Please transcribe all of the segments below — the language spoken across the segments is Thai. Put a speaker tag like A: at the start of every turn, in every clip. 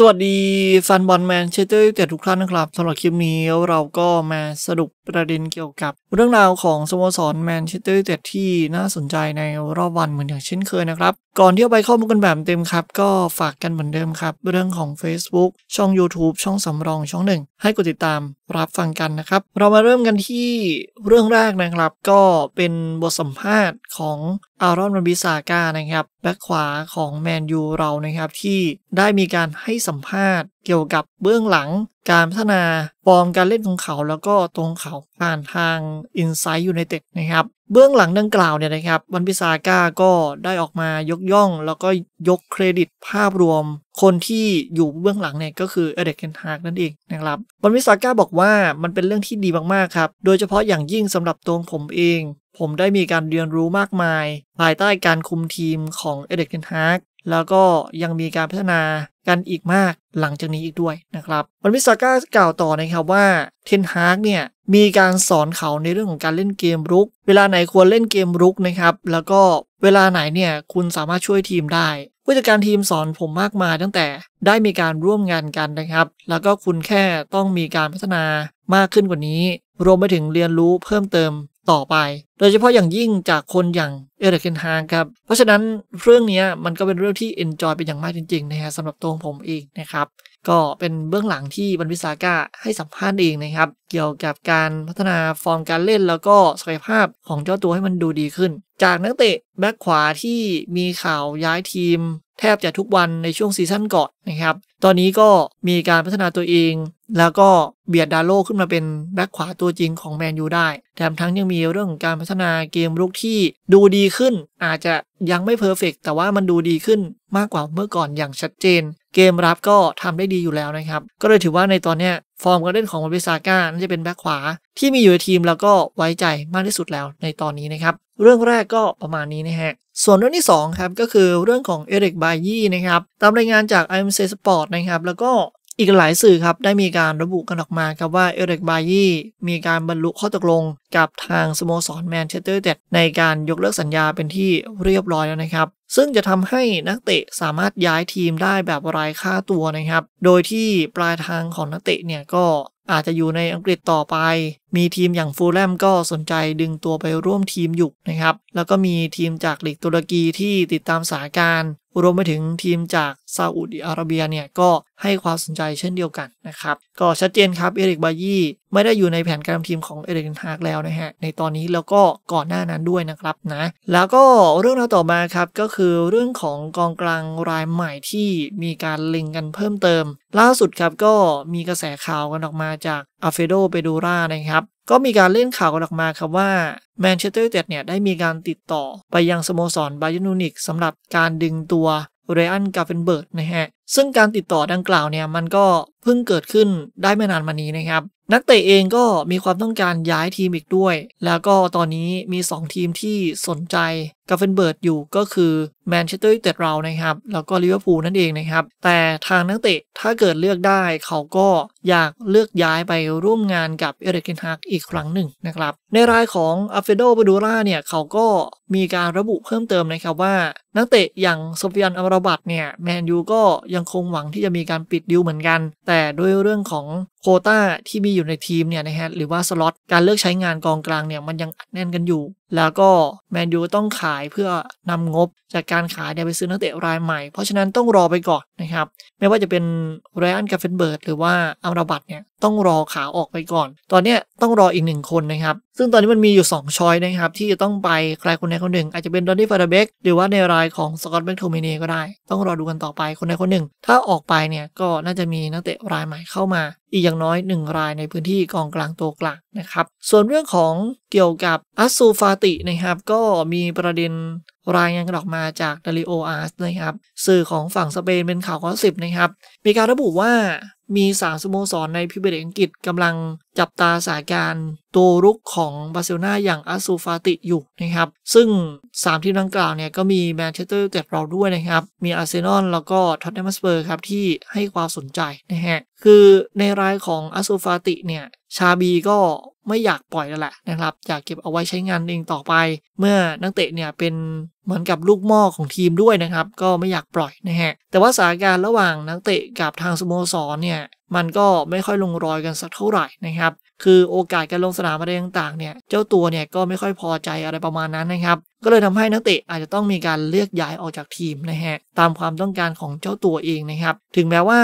A: สวัสดีแฟนบอลแมนเชสเตอร์ยูไนเต็ดทุกท่านนะครับสำหรับคลิปนี้เราก็มาสรุปประเด็นเกี่ยวกับเรื่องราวของสโมสรแมนเชสเตอร์ยูไนเต็ดที่น่าสนใจในรอบวันเหมือนอย่างเช่นเคยนะครับก่อนที่จะไปข้อมูลกันแบบเต็มครับก็ฝากกันเหมือนเดิมครับเรื่องของ Facebook ช่อง YouTube ช่องสำรองช่องหนึ่งให้กดติดตามรับฟังกันนะครับ เรามาเริ่มกันที่เรื่องแรกนะครับก็เป็นบทสัมภาษณ์ของอารอนบิสาก้านะครับแบ็คขวาของแมนยูเรานะครับที่ได้มีการให้สัมภาษณ์เกี่ยวกับเบื้องหลังการพัฒนาฟอร์มการเล่นของเขา แล้วก็ตรงเขาผ่านทาง i n s i ซ e United นะครับเบื้องหลังดังกล่าวเนี่ยนะครับวันพิซาก้าก็ได้ออกมายกย่อง แล้วก็ยกเครดิตภาพรวม คนที่อยู่เบื้องหลังเนี่ย ก็คือเอเด็กเกนฮากนั่นเองนะครับวันพิซาก้าบอกว่ามันเป็นเรื่องที่ดีมาก ๆ ครับ โดยเฉพาะอย่างยิ่งสำหรับตัวผมเอง ผมได้มีการเรียนรู้มากมายภายใต้การคุมทีมของเอเด็กเกนฮากแล้วก็ยังมีการพัฒนากันอีกมากหลังจากนี้อีกด้วยนะครับวันวิสาก้ากล่าวต่อนะครับว่าเทนฮากเนี่ยมีการสอนเขาในเรื่องของการเล่นเกมรุกเวลาไหนควรเล่นเกมรุกนะครับ แล้วก็เวลาไหนเนี่ยคุณสามารถช่วยทีมได้ผู้จัดการทีมสอนผมมากมายตั้งแต่ได้มีการร่วมงานกันนะครับ แล้วก็คุณแค่ต้องมีการพัฒนามากขึ้นกว่านี้ รวมไปถึงเรียนรู้เพิ่มเติมต่อไปโดยเฉพาะอย่างยิ่งจากคนอย่างเอริกเคนฮางครับ เพราะฉะนั้นเรื่องนี้มันก็เป็นเรื่องที่เอนจอยเป็นอย่างมากจริง ๆ นะฮะสำหรับตัวผมเองนะครับ ก็เป็นเบื้องหลังที่บันพิสาก้าให้สัมภาษณ์เองนะครับ เกี่ยวกับการพัฒนาฟอร์มการเล่น แล้วก็ศักยภาพของเจ้าตัวให้มันดูดีขึ้น จากนักเตะแบ็กขวาที่มีข่าวย้ายทีม แทบจะทุกวันในช่วงซีซั่นก่อนนะครับ ตอนนี้ก็มีการพัฒนาตัวเองแล้วก็เบียดดาโลขึ้นมาเป็นแบ็คขวาตัวจริงของแมนยูได้ แถมทั้งยังมีเรื่องของการพัฒนาเกมลุกที่ดูดีขึ้น อาจจะยังไม่เพอร์เฟกแต่ว่ามันดูดีขึ้นมากกว่าเมื่อก่อนอย่างชัดเจน เกมรับก็ทำได้ดีอยู่แล้วนะครับ ก็เลยถือว่าในตอนนี้ฟอร์มการเล่นของมาริซาก้าน่าจะเป็นแบ็คขวาที่มีอยู่ในทีมแล้วก็ไว้ใจมากที่สุดแล้วในตอนนี้นะครับเรื่องแรกก็ประมาณนี้นะฮะ ส่วนเรื่องที่2ครับก็คือเรื่องของเอริกบายี่นะครับตามรายงานจาก IMC Sport นะครับ แล้วก็อีกหลายสื่อครับ ได้มีการระบุกันออกมาครับว่าเอริกบายีมีการบรรลุข้อตกลงกับทางสโมสรแมนเชสเตอร์เดดในการยกเลิกสัญญาเป็นที่เรียบร้อยแล้วนะครับ ซึ่งจะทำให้นักเตะสามารถย้ายทีมได้แบบรายค่าตัวนะครับ โดยที่ปลายทางของนักเตะเนี่ยก็อาจจะอยู่ในอังกฤษต่อไปมีทีมอย่างฟูลแลมก็สนใจดึงตัวไปร่วมทีมอยู่นะครับแล้วก็มีทีมจากลีกตุรกีที่ติดตามสาการรวมไปถึงทีมจากซาอุดิอาระเบียเนี่ยก็ให้ความสนใจเช่นเดียวกันนะครับ ก็ชัดเจนครับเอริกบายี่ไม่ได้อยู่ในแผนการทีมของเอริกฮากแล้วนะฮะในตอนนี้แล้วก็ก่อนหน้านั้นด้วยนะครับนะแล้วก็เรื่องราวต่อมาครับก็คือเรื่องของกองกลางรายใหม่ที่มีการเล็งกันเพิ่มเติม ล่าสุดครับก็มีกระแสข่าวกันออกมาจากอาเฟโดเปดูรานะครับก็มีการเล่นข่าวกันออกมาครับว่าแมนเชสเตอร์ยูไนเต็ดเนี่ยได้มีการติดต่อไปยังสโมสรบาเยนูนิกสำหรับการดึงตัวเรอันกาเฟนเบิร์ดนะฮะซึ่งการติดต่อดังกล่าวเนี่ยมันก็เพิ่งเกิดขึ้นได้ไม่นานมานี้นะครับ นักเตะเองก็มีความต้องการย้ายทีมอีกด้วย แล้วก็ตอนนี้มี 2 ทีมที่สนใจกาเฟนเบิร์ดอยู่ก็คือแมนเชสเตอร์ยูไนเต็ดเรานะครับ แล้วก็ลิเวอร์พูลนั่นเองนะครับ แต่ทางนักเตะถ้าเกิดเลือกได้เขาก็อยากเลือกย้ายไปร่วมงานกับเอริกเนฮักอีกครั้งหนึ่งนะครับในรายของอัฟเฟโดบดูราเนี่ยเขาก็มีการระบุเพิ่มเติมนะครับว่านักเตะอย่างโซฟิอันอัมราบัตเนี่ยแมนยูก็ยยังคงหวังที่จะมีการปิดดิวเหมือนกัน แต่ด้วยเรื่องของโคต้าที่มีอยู่ในทีมเนี่ยนะฮะหรือว่าสล็อตการเลือกใช้งานกองกลางเนี่ยมันยังแน่นกันอยู่ แล้วก็แมนยูต้องขายเพื่อนำงบจากการขายเนี่ยไปซื้อนักเตะรายใหม่ เพราะฉะนั้นต้องรอไปก่อนนะครับ ไม่ว่าจะเป็นไรอันกาเฟนเบิร์ดหรือว่าอัมราบัตเนี่ยต้องรอขาออกไปก่อน ตอนเนี้ต้องรออีกหนึ่งคนนะครับ ซึ่งตอนนี้มันมีอยู่2ชอยนะครับที่จะต้องไปใครคนใดคนหนึ่ง อาจจะเป็นดอนนี่ฟาร์เบกหรือว่าในรายของสกอตแบงค์โทมิเน่ก็ได้ ต้องรอดูกันต่อไปคนใดคนหนึ่ง ถ้าออกไปเนี่ยก็น่าจะมีนักเตะรายใหม่เข้ามาอีกอย่างน้อย 1 รายในพื้นที่กองกลางตัวกลางนะครับ ส่วนเรื่องของเกี่ยวกับอัสซูฟาตินะครับก็มีประเด็นรายงานกันออกมาจากดาริโออาร์สนะครับสื่อของฝั่งสเปนเป็นข่าวข้อสิบนะครับ มีการระบุว่ามีสามสโมสรในพิเบรอังกฤษกำลังจับตาสาการตัวรุกของบาร์เซโลนาอย่างอาซูฟาติอยู่นะครับ ซึ่ง 3 ทีมดังกล่าวเนี่ยก็มีแมนเชสเตอร์เต็ดเราด้วยนะครับ มีอาร์เซนอลแล้วก็ท็อตแนมสเปอร์ครับที่ให้ความสนใจนะฮะคือในรายของอาซูฟาติเนี่ย ชาบีก็ไม่อยากปล่อยแล้วแหละนะครับอยากเก็บเอาไว้ใช้งานเองต่อไป เมื่อนักเตะเนี่ยเป็นเหมือนกับลูกม่อของทีมด้วยนะครับ ก็ไม่อยากปล่อยนะฮะ แต่ว่าสถานการณ์ระหว่างนักเตะกับทางสโมสรเนี่ยมันก็ไม่ค่อยลงรอยกันสักเท่าไหร่นะครับ คือโอกาสการลงสนามอะไรต่างๆเนี่ยเจ้าตัวเนี่ยก็ไม่ค่อยพอใจอะไรประมาณนั้นนะครับ ก็เลยทำให้นักเตะอาจจะต้องมีการเลือกย้ายออกจากทีมนะฮะตามความต้องการของเจ้าตัวเองนะครับถึงแม้ว่า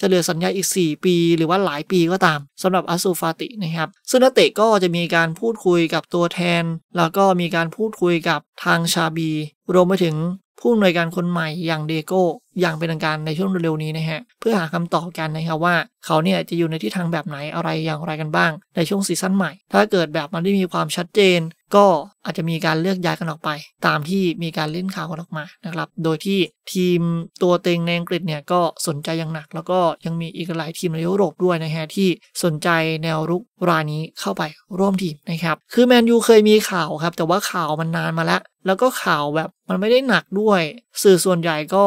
A: จะเหลือสัญญาอีก 4 ปี หรือว่าหลายปีก็ตามสำหรับอัสซูฟาตินะครับซึ่งนักเตะก็จะมีการพูดคุยกับตัวแทน แล้วก็มีการพูดคุยกับทางชาบีรวมไปถึงผู้อำนวยการคนใหม่อย่างเดโกอย่างเป็นทางการในช่วงเร็วๆนี้นะฮะ เพื่อหาคำตอบกันนะครับว่า เขาเนี่ยจะอยู่ในทิศทางแบบไหนอะไรอย่างไรกันบ้าง ในช่วงซีซั่นใหม่ ถ้าเกิดแบบมันได้มีความชัดเจน ก็อาจจะมีการเลือกย้ายกันออกไป ตามที่มีการเล่นข่าวกันออกมานะครับ โดยที่ทีมตัวเต็งในอังกฤษเนี่ย ก็สนใจอย่างหนัก แล้วก็ยังมีอีกหลายทีมในยุโรปด้วยนะฮะที่สนใจแนวรุกรายนี้เข้าไปร่วมทีมนะครับคือแมนยูเคยมีข่าวครับแต่ว่าข่าวมันนานมาแล้วแล้วก็ข่าวแบบมันไม่ได้หนักด้วย สื่อส่วนใหญ่ก็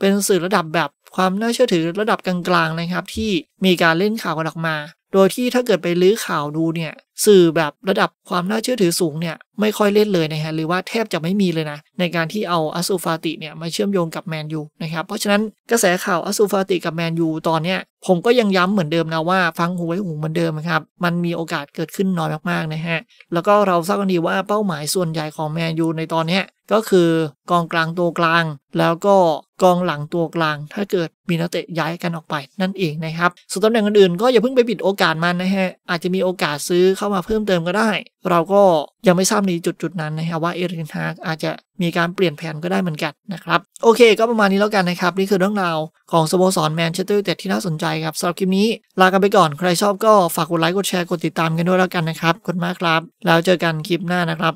A: เป็นสื่อระดับแบบความน่าเชื่อถือระดับกลางๆนะครับที่มีการเล่นข่าวกันออกมา โดยที่ถ้าเกิดไปลื้อข่าวดูเนี่ยสื่อแบบระดับความน่าเชื่อถือสูงเนี่ยไม่ค่อยเล่นเลยนะฮะหรือว่าแทบจะไม่มีเลยนะในการที่เอาอสูฟาติเนี่ยมาเชื่อมโยงกับแมนยูนะครับเพราะฉะนั้นกระแสข่าวอสูฟาติกับแมนยูตอนเนี้ยผมก็ยังย้ำเหมือนเดิมนะว่าฟังหูไว้หูเหมือนเดิมครับมันมีโอกาสเกิดขึ้นน้อยมากๆนะฮะแล้วก็เราทราบกันดีว่าเป้าหมายส่วนใหญ่ของแมนยูในตอนเนี้ยก็คือกองกลางตัวกลาง แล้วก็กองหลังตัวกลาง ถ้าเกิดมีนักเตะย้ายกันออกไปนั่นเองนะครับส่วนตำแหน่งอื่นๆ ก็อย่าเพิ่งไปบิดโอกาสมันนะฮะอาจจะมีโอกาสซื้อเข้ามาเพิ่มเติมก็ได้ เราก็ยังไม่ทราบในจุดๆนั้นนะฮะว่าเอรินฮากอาจจะมีการเปลี่ยนแผนก็ได้เหมือนกันนะครับ โอเคก็ประมาณนี้แล้วกันนะครับ นี่คือเรื่องราวของสโมสรแมนเชสเตอร์ยูไนเต็ดที่น่าสนใจครับสำหรับคลิปนี้ลากันไปก่อนใครชอบก็ฝากกดไลค์กดแชร์กดติดตามกันด้วยแล้วกันนะครับขอบคุณมากครับ แล้วเจอกันคลิปหน้านะครับ